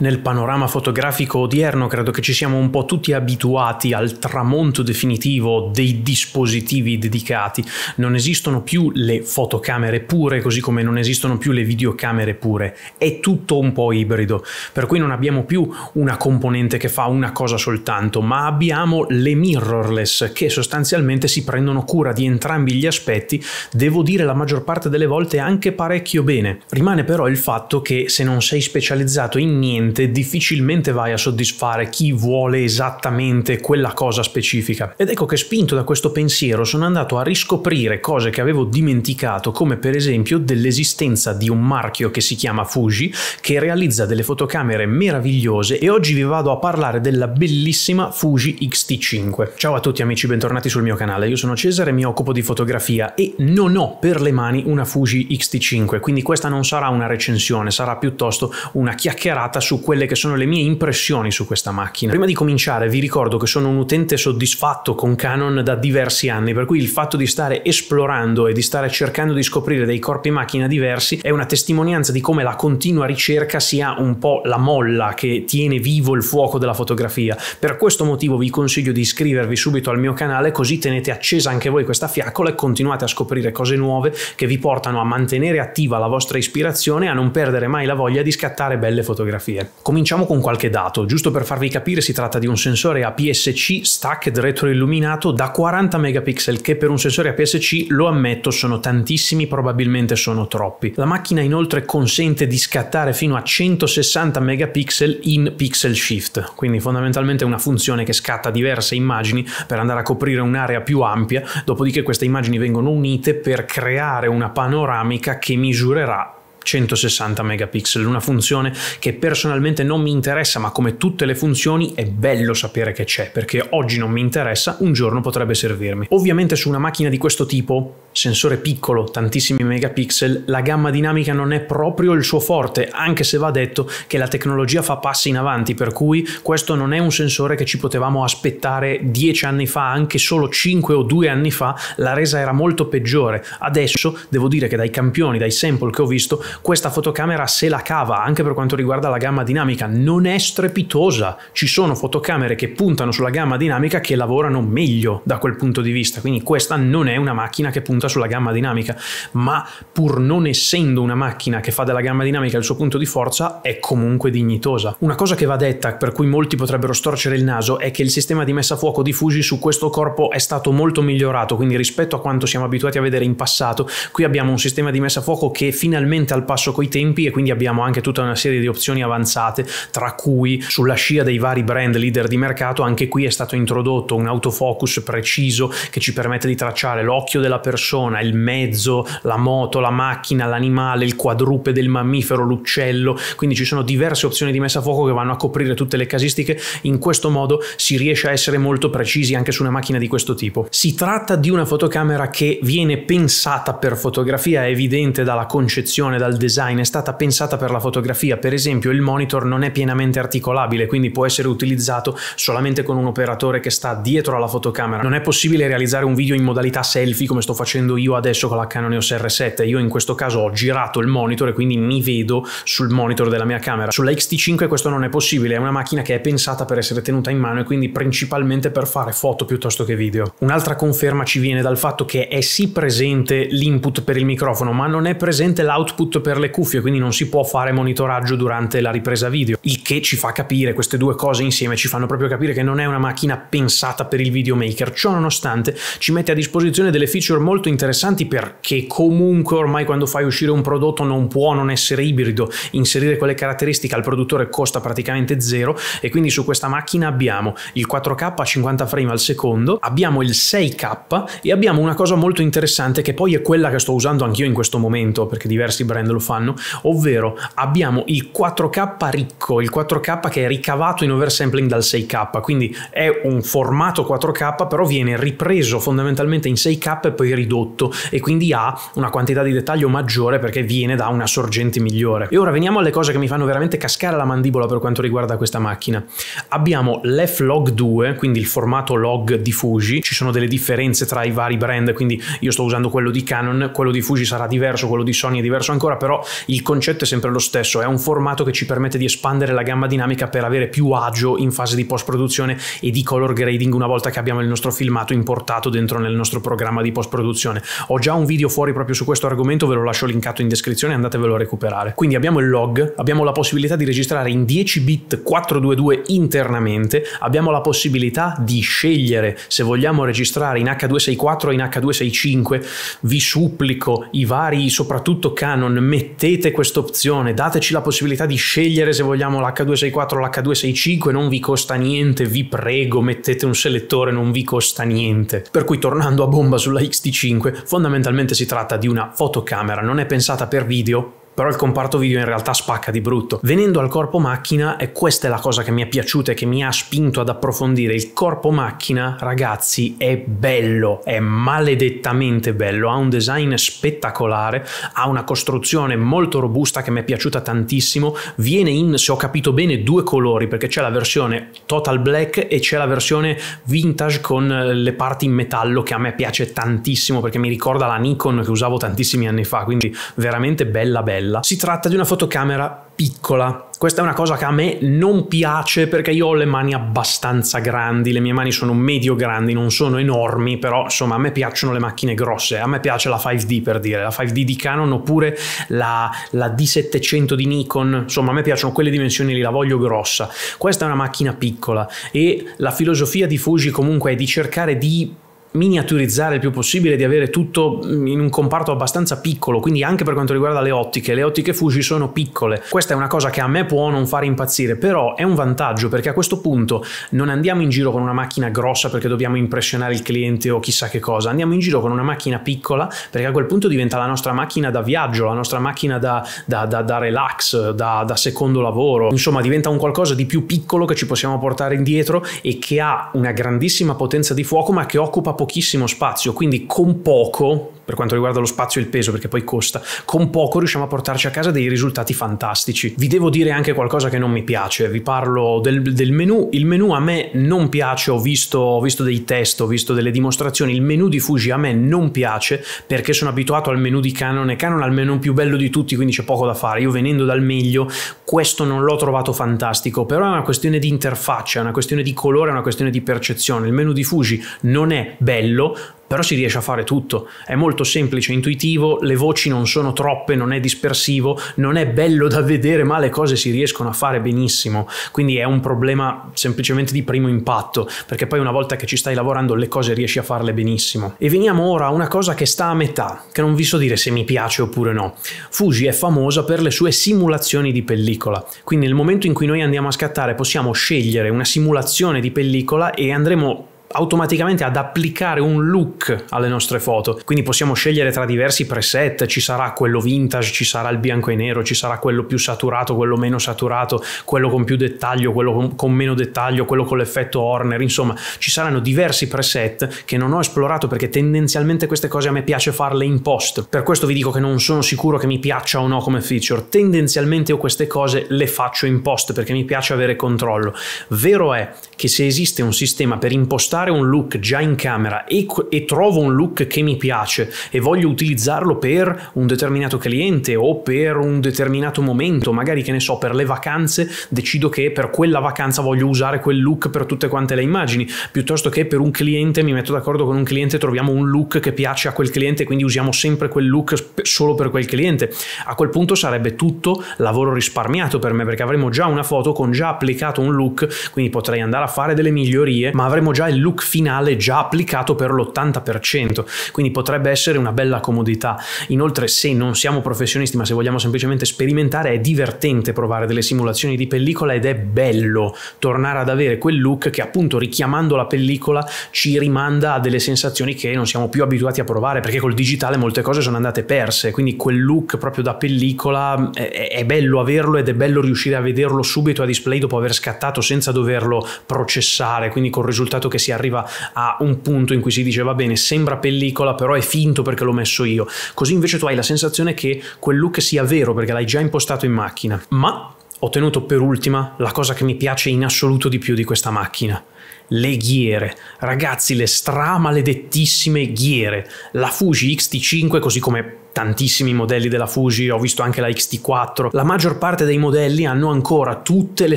Nel panorama fotografico odierno credo che ci siamo un po' tutti abituati al tramonto definitivo dei dispositivi dedicati. Non esistono più le fotocamere pure, così come non esistono più le videocamere pure. È tutto un po' ibrido, per cui non abbiamo più una componente che fa una cosa soltanto, ma abbiamo le mirrorless che sostanzialmente si prendono cura di entrambi gli aspetti, devo dire la maggior parte delle volte anche parecchio bene. Rimane però il fatto che se non sei specializzato in niente, differente, difficilmente vai a soddisfare chi vuole esattamente quella cosa specifica. Ed ecco che spinto da questo pensiero sono andato a riscoprire cose che avevo dimenticato, come per esempio dell'esistenza di un marchio che si chiama Fuji, che realizza delle fotocamere meravigliose e oggi vi vado a parlare della bellissima Fuji XT5. Ciao a tutti amici, bentornati sul mio canale, io sono Cesare, mi occupo di fotografia e non ho per le mani una Fuji XT5, quindi questa non sarà una recensione, sarà piuttosto una chiacchierata su quelle che sono le mie impressioni su questa macchina. Prima di cominciare vi ricordo che sono un utente soddisfatto con Canon da diversi anni, per cui il fatto di stare esplorando e di stare cercando di scoprire dei corpi macchina diversi è una testimonianza di come la continua ricerca sia un po' la molla che tiene vivo il fuoco della fotografia. Per questo motivo vi consiglio di iscrivervi subito al mio canale così tenete accesa anche voi questa fiaccola e continuate a scoprire cose nuove che vi portano a mantenere attiva la vostra ispirazione e a non perdere mai la voglia di scattare belle fotografie. Cominciamo con qualche dato, giusto per farvi capire si tratta di un sensore APS-C stacked retroilluminato da 40 megapixel che per un sensore APS-C lo ammetto sono tantissimi, probabilmente sono troppi. La macchina inoltre consente di scattare fino a 160 megapixel in pixel shift, quindi fondamentalmente è una funzione che scatta diverse immagini per andare a coprire un'area più ampia, dopodiché queste immagini vengono unite per creare una panoramica che misurerà 160 megapixel, una funzione che personalmente non mi interessa, ma come tutte le funzioni è bello sapere che c'è, perché oggi non mi interessa, un giorno potrebbe servirmi. Ovviamente su una macchina di questo tipo, sensore piccolo, tantissimi megapixel, la gamma dinamica non è proprio il suo forte, anche se va detto che la tecnologia fa passi in avanti, per cui questo non è un sensore che ci potevamo aspettare 10 anni fa, anche solo 5 o 2 anni fa, la resa era molto peggiore. Adesso devo dire che dai campioni, dai sample che ho visto, questa fotocamera se la cava anche per quanto riguarda la gamma dinamica, non è strepitosa. Ci sono fotocamere che puntano sulla gamma dinamica che lavorano meglio da quel punto di vista, quindi questa non è una macchina che punta sulla gamma dinamica, ma pur non essendo una macchina che fa della gamma dinamica il suo punto di forza, è comunque dignitosa. Una cosa che va detta, per cui molti potrebbero storcere il naso, è che il sistema di messa a fuoco di Fuji su questo corpo è stato molto migliorato, quindi rispetto a quanto siamo abituati a vedere in passato, qui abbiamo un sistema di messa a fuoco che finalmente al passo coi tempi e quindi abbiamo anche tutta una serie di opzioni avanzate, tra cui sulla scia dei vari brand leader di mercato, anche qui è stato introdotto un autofocus preciso che ci permette di tracciare l'occhio della persona, il mezzo, la moto, la macchina, l'animale, il quadrupe del mammifero, l'uccello, quindi ci sono diverse opzioni di messa a fuoco che vanno a coprire tutte le casistiche, in questo modo si riesce a essere molto precisi anche su una macchina di questo tipo. Si tratta di una fotocamera che viene pensata per fotografia, è evidente dalla concezione, dal dal design, è stata pensata per la fotografia. Per esempio, il monitor non è pienamente articolabile, quindi può essere utilizzato solamente con un operatore che sta dietro alla fotocamera. Non è possibile realizzare un video in modalità selfie come sto facendo io adesso con la Canon EOS R7. Io in questo caso ho girato il monitor e quindi mi vedo sul monitor della mia camera. Sulla XT5 questo non è possibile, è una macchina che è pensata per essere tenuta in mano e quindi principalmente per fare foto piuttosto che video. Un'altra conferma ci viene dal fatto che è sì presente l'input per il microfono, ma non è presente l'output sottoscritto per le cuffie, quindi non si può fare monitoraggio durante la ripresa video, il che ci fa capire, queste due cose insieme ci fanno proprio capire che non è una macchina pensata per il videomaker, ciò nonostante ci mette a disposizione delle feature molto interessanti perché comunque ormai quando fai uscire un prodotto non può non essere ibrido, inserire quelle caratteristiche al produttore costa praticamente zero e quindi su questa macchina abbiamo il 4K a 50 frame al secondo, abbiamo il 6K e abbiamo una cosa molto interessante che poi è quella che sto usando anch'io in questo momento perché diversi brand brand lo fanno, ovvero abbiamo il 4K ricco, il 4K che è ricavato in oversampling dal 6K, quindi è un formato 4K però viene ripreso fondamentalmente in 6K e poi ridotto e quindi ha una quantità di dettaglio maggiore perché viene da una sorgente migliore. E ora veniamo alle cose che mi fanno veramente cascare la mandibola per quanto riguarda questa macchina. Abbiamo l'F-Log 2, quindi il formato log di Fuji, ci sono delle differenze tra i vari brand, quindi io sto usando quello di Canon, quello di Fuji sarà diverso, quello di Sony è diverso ancora, però il concetto è sempre lo stesso, è un formato che ci permette di espandere la gamma dinamica per avere più agio in fase di post produzione e di color grading una volta che abbiamo il nostro filmato importato dentro nel nostro programma di post produzione. Ho già un video fuori proprio su questo argomento, ve lo lascio linkato in descrizione, andatevelo a recuperare. Quindi abbiamo il log, abbiamo la possibilità di registrare in 10 bit 422 internamente, abbiamo la possibilità di scegliere se vogliamo registrare in H264 o in H265, vi supplico i vari soprattutto Canon mettete questa opzione, dateci la possibilità di scegliere se vogliamo l'H264 o l'H265, non vi costa niente, vi prego, mettete un selettore, non vi costa niente. Per cui tornando a bomba sulla XT5, fondamentalmente si tratta di una fotocamera, non è pensata per video, però il comparto video in realtà spacca di brutto. Venendo al corpo macchina, e questa è la cosa che mi è piaciuta e che mi ha spinto ad approfondire, il corpo macchina, ragazzi, è bello, è maledettamente bello, ha un design spettacolare, ha una costruzione molto robusta che mi è piaciuta tantissimo, viene in, se ho capito bene, due colori, perché c'è la versione total black e c'è la versione vintage con eh, le parti in metallo che a me piace tantissimo perché mi ricorda la Nikon che usavo tantissimi anni fa, quindi veramente bella bella bella. Si tratta di una fotocamera piccola. Questa è una cosa che a me non piace perché io ho le mani abbastanza grandi, le mie mani sono medio grandi, non sono enormi, però insomma a me piacciono le macchine grosse, a me piace la 5D per dire, la 5D di Canon oppure la, la D700 di Nikon, insomma a me piacciono quelle dimensioni lì, la voglio grossa. Questa è una macchina piccola e la filosofia di Fuji comunque è di cercare di miniaturizzare il più possibile, di avere tutto in un comparto abbastanza piccolo, quindi anche per quanto riguarda le ottiche, le ottiche Fuji sono piccole. Questa è una cosa che a me può non fare impazzire, però è un vantaggio perché a questo punto non andiamo in giro con una macchina grossa perché dobbiamo impressionare il cliente o chissà che cosa, andiamo in giro con una macchina piccola perché a quel punto diventa la nostra macchina da viaggio, la nostra macchina da, da, da, da relax, da, da secondo lavoro, insomma diventa un qualcosa di più piccolo che ci possiamo portare indietro e che ha una grandissima potenza di fuoco ma che occupa pochissimo pochissimo spazio, quindi con poco per quanto riguarda lo spazio e il peso, perché poi costa, con poco riusciamo a portarci a casa dei risultati fantastici. Vi devo dire anche qualcosa che non mi piace, vi parlo del, del menu, il menu a me non piace, ho visto, ho visto dei test, ho visto delle dimostrazioni, il menu di Fuji a me non piace perché sono abituato al menu di Canon e Canon al menu più bello di tutti, quindi c'è poco da fare, io venendo dal meglio questo non l'ho trovato fantastico, però è una questione di interfaccia, è una questione di colore, è una questione di percezione, il menu di Fuji non è bello, però si riesce a fare tutto. È molto semplice, intuitivo, le voci non sono troppe, non è dispersivo, non è bello da vedere, ma le cose si riescono a fare benissimo. Quindi è un problema semplicemente di primo impatto, perché poi una volta che ci stai lavorando le cose riesci a farle benissimo. E veniamo ora a una cosa che sta a metà, che non vi so dire se mi piace oppure no. Fuji è famosa per le sue simulazioni di pellicola, quindi nel momento in cui noi andiamo a scattare possiamo scegliere una simulazione di pellicola e andremo automaticamente ad applicare un look alle nostre foto. Quindi possiamo scegliere tra diversi preset, ci sarà quello vintage, ci sarà il bianco e nero, ci sarà quello più saturato, quello meno saturato, quello con più dettaglio, quello con meno dettaglio, quello con l'effetto Horner, insomma, ci saranno diversi preset che non ho esplorato perché tendenzialmente queste cose a me piace farle in post. Per questo vi dico che non sono sicuro che mi piaccia o no come feature. Tendenzialmente io queste cose le faccio in post perché mi piace avere controllo. Vero è che se esiste un sistema per impostare impostare un look già in camera e, e, trovo un look che mi piace e voglio utilizzarlo per un determinato cliente o per un determinato momento, magari che ne so, per le vacanze decido che per quella vacanza voglio usare quel look per tutte quante le immagini, piuttosto che per un cliente mi metto d'accordo con un cliente, troviamo un look che piace a quel cliente, quindi usiamo sempre quel look solo per quel cliente. A quel punto sarebbe tutto lavoro risparmiato per me perché avremo già una foto con già applicato un look, quindi potrei andare a fare delle migliorie, ma avremo già il look look finale già applicato per l'80%, quindi potrebbe essere una bella comodità. Inoltre se non siamo professionisti ma se vogliamo semplicemente sperimentare è divertente provare delle simulazioni di pellicola ed è bello tornare ad avere quel look che appunto richiamando la pellicola ci rimanda a delle sensazioni che non siamo più abituati a provare perché col digitale molte cose sono andate perse, quindi quel look proprio da pellicola è, è bello averlo ed è bello riuscire a vederlo subito a display dopo aver scattato senza doverlo processare, quindi col risultato che sia ha arriva a un punto in cui si dice va bene, sembra pellicola, però è finto perché l'ho messo io. Così invece tu hai la sensazione che quel look sia vero perché l'hai già impostato in macchina. Ma ho tenuto per ultima la cosa che mi piace in assoluto di più di questa macchina. Le ghiere, ragazzi, le stramaledettissime ghiere. La Fuji XT5, così come tantissimi modelli della Fuji, ho visto anche la XT4, la maggior parte dei modelli hanno ancora tutte le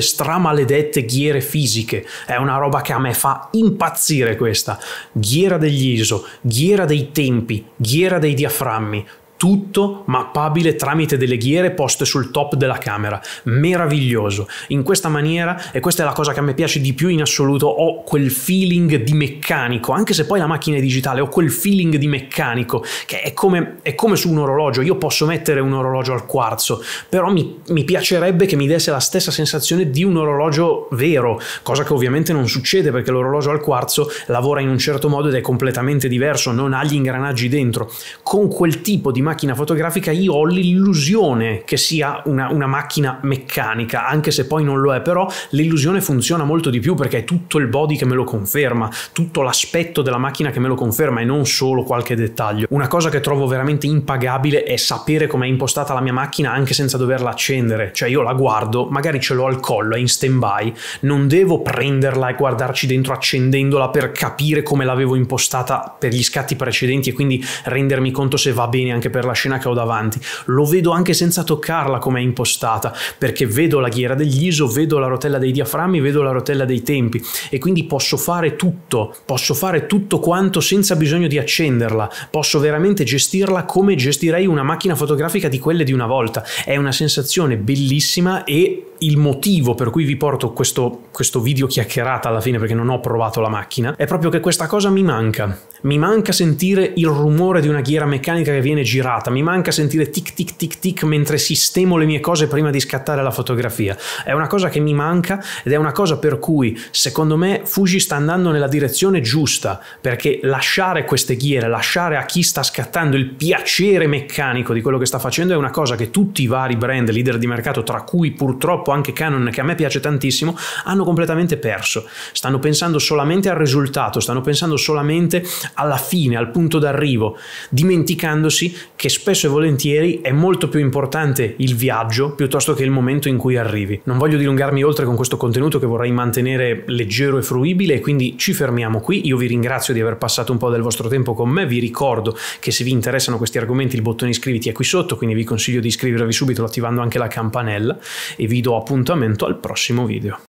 stramaledette ghiere fisiche. È una roba che a me fa impazzire questa. Ghiera degli ISO, ghiera dei tempi, ghiera dei diaframmi, tutto mappabile tramite delle ghiere poste sul top della camera. Meraviglioso. In questa maniera, e questa è la cosa che a me piace di più in assoluto, ho quel feeling di meccanico, anche se poi la macchina è digitale, ho quel feeling di meccanico, che è come, è come su un orologio. Io posso mettere un orologio al quarzo, però mi, mi piacerebbe che mi desse la stessa sensazione di un orologio vero, cosa che ovviamente non succede perché l'orologio al quarzo lavora in un certo modo ed è completamente diverso, non ha gli ingranaggi dentro. Con quel tipo di macchina macchina fotografica io ho l'illusione che sia una, una macchina meccanica, anche se poi non lo è, però l'illusione funziona molto di più perché è tutto il body che me lo conferma, tutto l'aspetto della macchina che me lo conferma e non solo qualche dettaglio. Una cosa che trovo veramente impagabile è sapere come è impostata la mia macchina anche senza doverla accendere, cioè io la guardo, magari ce l'ho al collo, è in stand by, non devo prenderla e guardarci dentro accendendola per capire come l'avevo impostata per gli scatti precedenti e quindi rendermi conto se va bene anche per la scena che ho davanti, lo vedo anche senza toccarla come è impostata, perché vedo la ghiera degli ISO, vedo la rotella dei diaframmi, vedo la rotella dei tempi e quindi posso fare tutto, posso fare tutto quanto senza bisogno di accenderla, posso veramente gestirla come gestirei una macchina fotografica di quelle di una volta. È una sensazione bellissima e il motivo per cui vi porto questo, questo video chiacchierata alla fine perché non ho provato la macchina è proprio che questa cosa mi manca. Mi manca sentire il rumore di una ghiera meccanica che viene girata, mi manca sentire tic tic tic tic mentre sistemo le mie cose prima di scattare la fotografia. È una cosa che mi manca ed è una cosa per cui secondo me Fuji sta andando nella direzione giusta perché lasciare queste ghiere, lasciare a chi sta scattando il piacere meccanico di quello che sta facendo è una cosa che tutti i vari brand leader di mercato, tra cui purtroppo anche Canon, che a me piace tantissimo, hanno completamente perso. Stanno pensando solamente al risultato, stanno pensando solamente alla fine, al punto d'arrivo, dimenticandosi che spesso e volentieri è molto più importante il viaggio piuttosto che il momento in cui arrivi. Non voglio dilungarmi oltre con questo contenuto che vorrei mantenere leggero e fruibile, quindi ci fermiamo qui. Io vi ringrazio di aver passato un po' del vostro tempo con me, vi ricordo che se vi interessano questi argomenti il bottone iscriviti è qui sotto, quindi vi consiglio di iscrivervi subito attivando anche la campanella e vi do appuntamento al prossimo video.